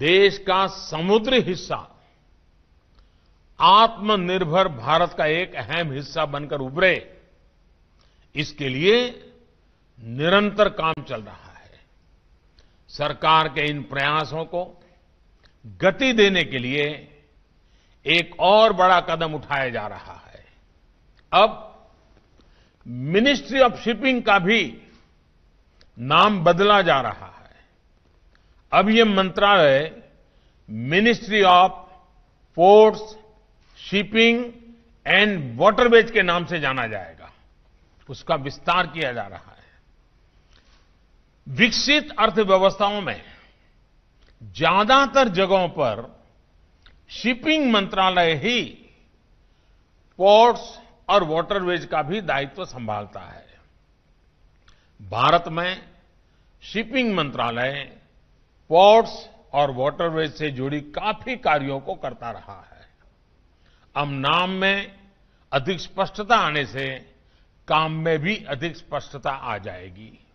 देश का समुद्री हिस्सा आत्मनिर्भर भारत का एक अहम हिस्सा बनकर उभरे इसके लिए निरंतर काम चल रहा है सरकार के इन प्रयासों को गति देने के लिए एक और बड़ा कदम उठाया जा रहा है अब मिनिस्ट्री ऑफ शिपिंग का भी नाम बदला जा रहा है अब ये मंत्रालय ministry of ports shipping and waterways के नाम से जाना जाएगा उसका विस्तार किया जा रहा है विकसित अर्थव्यवस्थाओं में ज्यादातर जगहों पर शिपिंग मंत्रालय ही पोर्ट्स और वाटरवेज का भी दायित्व संभालता है भारत में शिपिंग मंत्रालय पोर्ट्स और वाटरवेज से जुड़ी काफी कार्यों को करता रहा है अब नाम में अधिक स्पष्टता आने से काम में भी अधिक स्पष्टता आ जाएगी